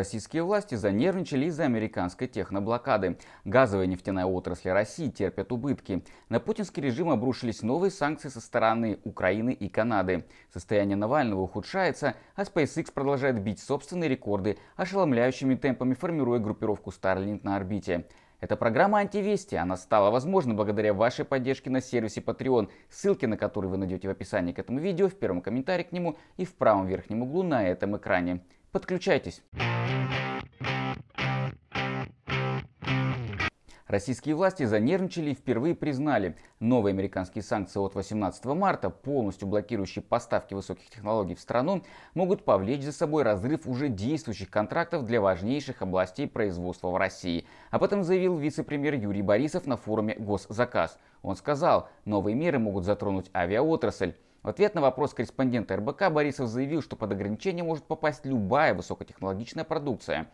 Российские власти занервничали из-за американской техноблокады. Газовая и нефтяная отрасли России терпят убытки. На путинский режим обрушились новые санкции со стороны Украины и Канады. Состояние Навального ухудшается, а SpaceX продолжает бить собственные рекорды, ошеломляющими темпами формируя группировку Starlink на орбите. Это программа «Антивести». Она стала возможна благодаря вашей поддержке на сервисе Patreon, ссылки на который вы найдете в описании к этому видео, в первом комментарии к нему и в правом верхнем углу на этом экране. Подключайтесь. Российские власти занервничали и впервые признали, новые американские санкции от 18 марта, полностью блокирующие поставки высоких технологий в страну, могут повлечь за собой разрыв уже действующих контрактов для важнейших областей производства в России. Об этом заявил вице-премьер Юрий Борисов на форуме «Госзаказ». Он сказал, новые меры могут затронуть авиаотрасль. В ответ на вопрос корреспондента РБК Борисов заявил, что под ограничение может попасть любая высокотехнологичная продукция.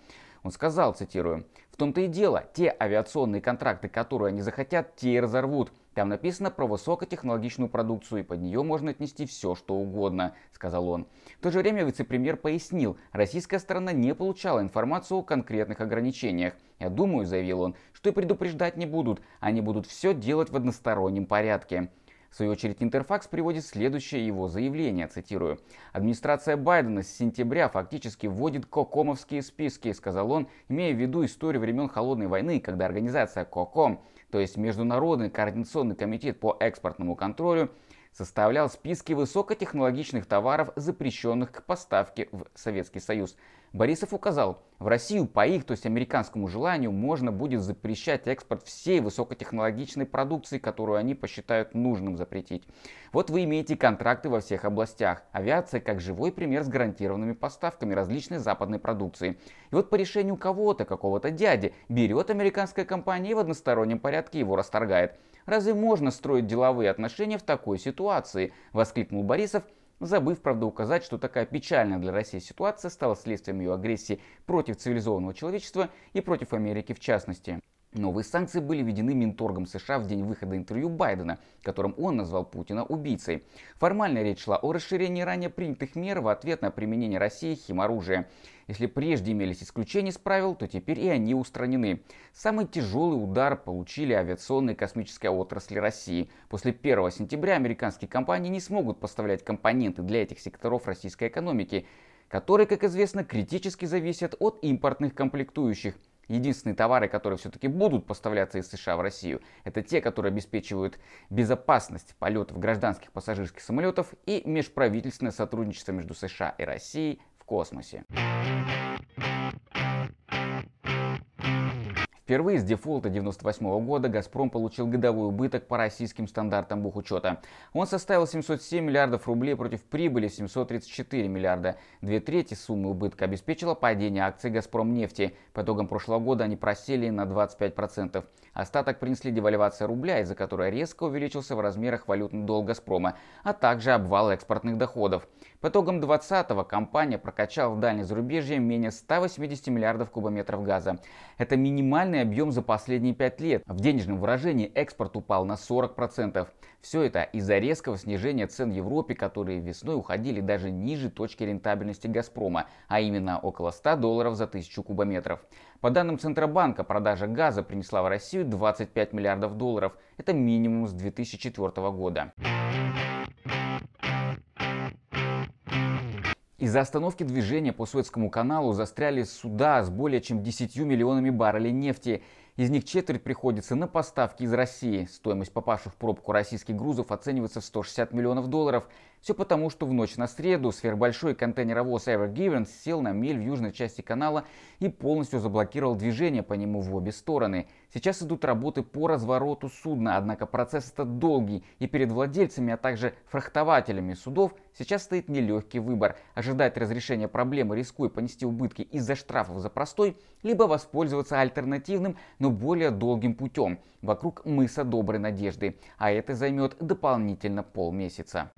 Он сказал, цитирую, «В том-то и дело, те авиационные контракты, которые они захотят, те и разорвут. Там написано про высокотехнологичную продукцию, и под нее можно отнести все, что угодно», — сказал он. В то же время вице-премьер пояснил, российская сторона не получала информацию о конкретных ограничениях. «Я думаю», — заявил он, — «что и предупреждать не будут, они будут все делать в одностороннем порядке». В свою очередь Интерфакс приводит следующее его заявление, цитирую. «Администрация Байдена с сентября фактически вводит кокомовские списки», сказал он, имея в виду историю времен Холодной войны, когда организация КОКОМ, то есть Международный координационный комитет по экспортному контролю, составлял списки высокотехнологичных товаров, запрещенных к поставке в Советский Союз. Борисов указал, в Россию по их, то есть американскому желанию, можно будет запрещать экспорт всей высокотехнологичной продукции, которую они посчитают нужным запретить. Вот вы имеете контракты во всех областях. Авиация как живой пример с гарантированными поставками различной западной продукции. И вот по решению кого-то, какого-то дяди, берет американская компания и в одностороннем порядке его расторгает. Разве можно строить деловые отношения в такой ситуации? Воскликнул Борисов, забыв, правда, указать, что такая печальная для России ситуация стала следствием ее агрессии против цивилизованного человечества и против Америки в частности. Новые санкции были введены Минторгом США в день выхода интервью Байдена, которым он назвал Путина убийцей. Формально речь шла о расширении ранее принятых мер в ответ на применение России химоружия. Если прежде имелись исключения из правил, то теперь и они устранены. Самый тяжелый удар получили авиационные и космические отрасли России. После 1 сентября американские компании не смогут поставлять компоненты для этих секторов российской экономики, которые, как известно, критически зависят от импортных комплектующих. Единственные товары, которые все-таки будут поставляться из США в Россию, это те, которые обеспечивают безопасность полетов гражданских пассажирских самолетов и межправительственное сотрудничество между США и Россией в космосе. Впервые с дефолта 1998 года «Газпром» получил годовой убыток по российским стандартам бухучета. Он составил 707 миллиардов рублей против прибыли 734 миллиарда. Две трети суммы убытка обеспечило падение акций «Газпром» нефти. По итогам прошлого года они просели на 25%. Остаток принесли девальвация рубля, из-за которой резко увеличился в размерах валютный долг «Газпрома», а также обвал экспортных доходов. По итогам 2020-го компания прокачала в дальнее зарубежье менее 180 миллиардов кубометров газа. Это минимальный объем за последние 5 лет. В денежном выражении экспорт упал на 40%. Все это из-за резкого снижения цен в Европе, которые весной уходили даже ниже точки рентабельности «Газпрома», а именно около 100 долларов за тысячу кубометров. По данным Центробанка, продажа газа принесла в Россию 25 миллиардов долларов. Это минимум с 2004 года. Из-за остановки движения по Суэцкому каналу застряли суда с более чем 10 миллионами баррелей нефти. Из них четверть приходится на поставки из России. Стоимость попавших в пробку российских грузов оценивается в 160 миллионов долларов. Все потому, что в ночь на среду сверхбольшой контейнеровоз Ever Given сел на мель в южной части канала и полностью заблокировал движение по нему в обе стороны. Сейчас идут работы по развороту судна, однако процесс этот долгий, и перед владельцами, а также фрахтователями судов сейчас стоит нелегкий выбор – ожидать разрешения проблемы, рискуя понести убытки из-за штрафов за простой, либо воспользоваться альтернативным, но более долгим путем – вокруг мыса Доброй Надежды, а это займет дополнительно полмесяца.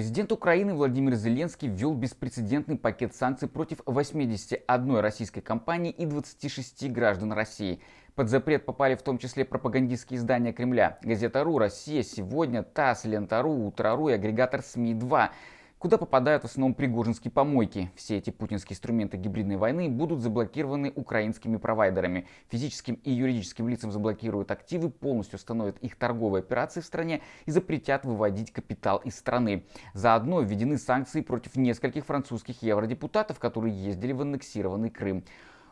Президент Украины Владимир Зеленский ввел беспрецедентный пакет санкций против 81 российской компании и 26 граждан России. Под запрет попали в том числе пропагандистские издания Кремля, газета «Ру», «Россия», «Сегодня», «ТАСС», «Лента.ру», «Утро.ру» и агрегатор «СМИ-2» куда попадают в основном пригожинские помойки. Все эти путинские инструменты гибридной войны будут заблокированы украинскими провайдерами. Физическим и юридическим лицам заблокируют активы, полностью остановят их торговые операции в стране и запретят выводить капитал из страны. Заодно введены санкции против нескольких французских евродепутатов, которые ездили в аннексированный Крым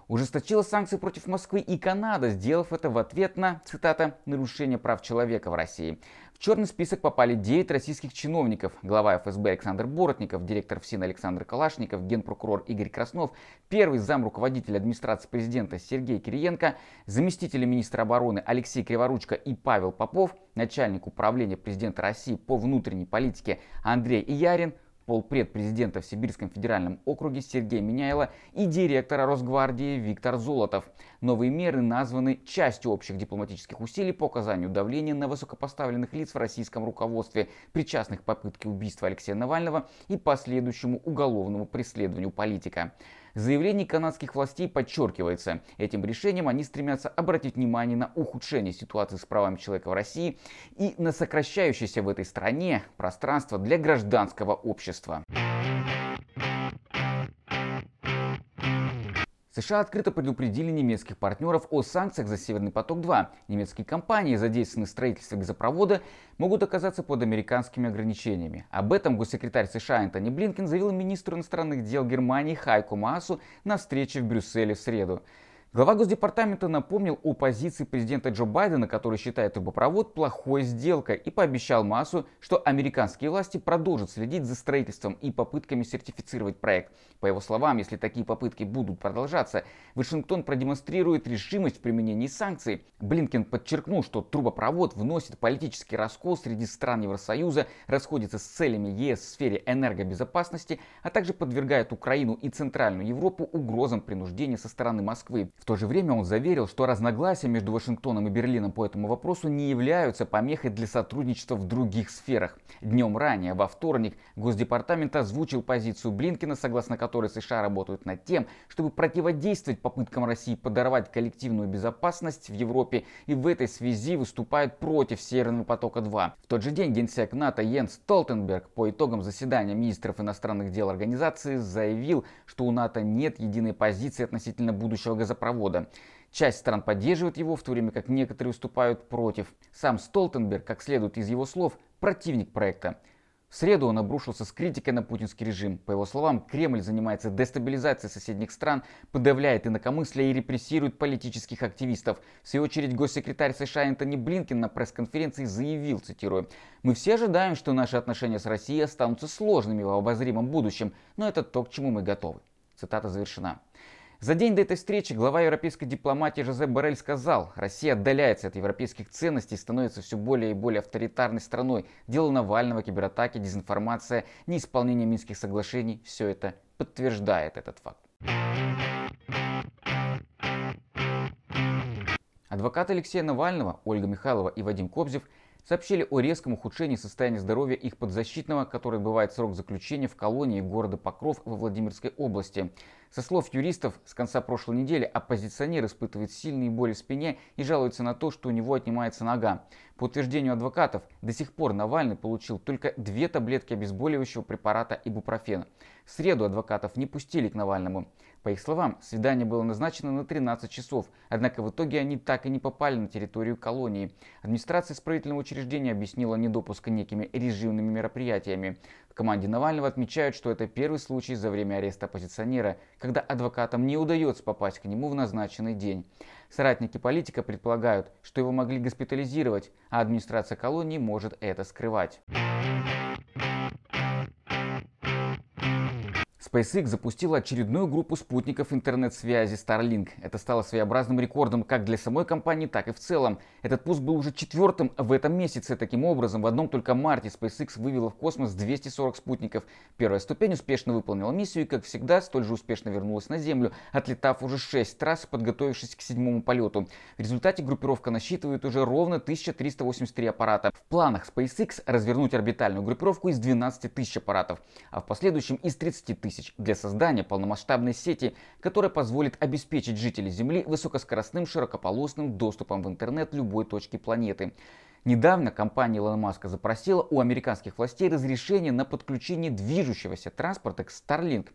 ужесточила санкции против Москвы и Канада, сделав это в ответ на, цитата, «нарушение прав человека в России». В черный список попали 9 российских чиновников. Глава ФСБ Александр Боротников, директор ФСИН Александр Калашников, генпрокурор Игорь Краснов, первый зам руководителя администрации президента Сергей Кириенко, заместители министра обороны Алексей Криворучка и Павел Попов, начальник управления президента России по внутренней политике Андрей Иярин – полпред президента в Сибирском федеральном округе Сергей Миняйло и директора Росгвардии Виктор Золотов. Новые меры названы частью общих дипломатических усилий по оказанию давления на высокопоставленных лиц в российском руководстве, причастных к попытке убийства Алексея Навального и последующему уголовному преследованию политика. В заявлении канадских властей подчеркивается, этим решением они стремятся обратить внимание на ухудшение ситуации с правами человека в России и на сокращающееся в этой стране пространство для гражданского общества. США открыто предупредили немецких партнеров о санкциях за «Северный поток-2». Немецкие компании, задействованные в строительстве газопровода, могут оказаться под американскими ограничениями. Об этом госсекретарь США Антони Блинкен заявил министру иностранных дел Германии Хайку Маасу на встрече в Брюсселе в среду. Глава Госдепартамента напомнил о позиции президента Джо Байдена, который считает трубопровод плохой сделкой, и пообещал Массу, что американские власти продолжат следить за строительством и попытками сертифицировать проект. По его словам, если такие попытки будут продолжаться, Вашингтон продемонстрирует решимость в применении санкций. Блинкен подчеркнул, что трубопровод вносит политический раскол среди стран Евросоюза, расходится с целями ЕС в сфере энергобезопасности, а также подвергает Украину и Центральную Европу угрозам принуждения со стороны Москвы. В то же время он заверил, что разногласия между Вашингтоном и Берлином по этому вопросу не являются помехой для сотрудничества в других сферах. Днем ранее, во вторник, Госдепартамент озвучил позицию Блинкина, согласно которой США работают над тем, чтобы противодействовать попыткам России подорвать коллективную безопасность в Европе и в этой связи выступают против Северного потока-2. В тот же день генсек НАТО Йенс Столтенберг по итогам заседания министров иностранных дел организации заявил, что у НАТО нет единой позиции относительно будущего газопровода газопровода. Часть стран поддерживает его, в то время как некоторые выступают против. Сам Столтенберг, как следует из его слов, противник проекта. В среду он обрушился с критикой на путинский режим. По его словам, Кремль занимается дестабилизацией соседних стран, подавляет инакомыслие и репрессирует политических активистов. В свою очередь, госсекретарь США Энтони Блинкин на пресс-конференции заявил, цитирую, «Мы все ожидаем, что наши отношения с Россией останутся сложными в обозримом будущем, но это то, к чему мы готовы». Цитата завершена. За день до этой встречи глава европейской дипломатии Жозе Барель сказал, Россия отдаляется от европейских ценностей и становится все более и более авторитарной страной. Дело Навального, кибератаки, дезинформация, неисполнение Минских соглашений – все это подтверждает этот факт. Адвокаты Алексея Навального, Ольга Михайлова и Вадим Кобзев сообщили о резком ухудшении состояния здоровья их подзащитного, который отбывает срок заключения в колонии города Покров во Владимирской области. Со слов юристов, с конца прошлой недели оппозиционер испытывает сильные боли в спине и жалуется на то, что у него отнимается нога. По утверждению адвокатов, до сих пор Навальный получил только две таблетки обезболивающего препарата ибупрофена. В среду адвокатов не пустили к Навальному. По их словам, свидание было назначено на 13 часов, однако в итоге они так и не попали на территорию колонии. Администрация исправительного учреждения объяснила недопуск некими режимными мероприятиями команде Навального отмечают, что это первый случай за время ареста оппозиционера, когда адвокатам не удается попасть к нему в назначенный день. Соратники политика предполагают, что его могли госпитализировать, а администрация колонии может это скрывать. SpaceX запустила очередную группу спутников интернет-связи Starlink. Это стало своеобразным рекордом как для самой компании, так и в целом. Этот пуск был уже четвертым в этом месяце. Таким образом, в одном только марте SpaceX вывела в космос 240 спутников. Первая ступень успешно выполнила миссию и, как всегда, столь же успешно вернулась на Землю, отлетав уже 6 раз, подготовившись к седьмому полету. В результате группировка насчитывает уже ровно 1383 аппарата. В планах SpaceX развернуть орбитальную группировку из 12 тысяч аппаратов, а в последующем из 30 тысяч тысяч для создания полномасштабной сети, которая позволит обеспечить жителей Земли высокоскоростным широкополосным доступом в интернет любой точки планеты. Недавно компания Илона Маска запросила у американских властей разрешение на подключение движущегося транспорта к Starlink.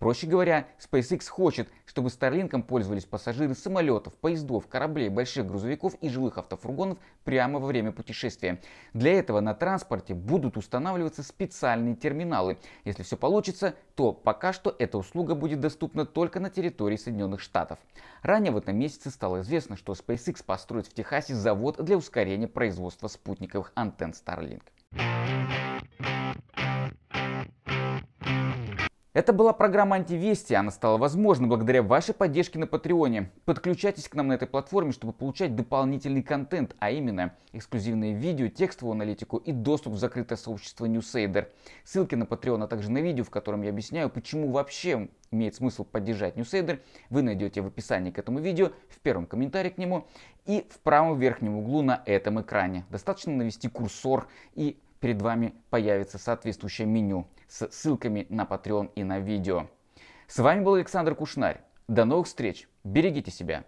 Проще говоря, SpaceX хочет, чтобы Starlinkом пользовались пассажиры самолетов, поездов, кораблей, больших грузовиков и жилых автофургонов прямо во время путешествия. Для этого на транспорте будут устанавливаться специальные терминалы. Если все получится, то пока что эта услуга будет доступна только на территории Соединенных Штатов. Ранее в этом месяце стало известно, что SpaceX построит в Техасе завод для ускорения производства спутниковых антенн Starlink. Это была программа «Антивести». Она стала возможна благодаря вашей поддержке на Патреоне. Подключайтесь к нам на этой платформе, чтобы получать дополнительный контент, а именно эксклюзивные видео, текстовую аналитику и доступ в закрытое сообщество Ньюсейдер. Ссылки на Patreon, а также на видео, в котором я объясняю, почему вообще имеет смысл поддержать Ньюсейдер, вы найдете в описании к этому видео, в первом комментарии к нему и в правом верхнем углу на этом экране. Достаточно навести курсор и перед вами появится соответствующее меню с ссылками на Patreon и на видео. С вами был Александр Кушнарь. До новых встреч. Берегите себя.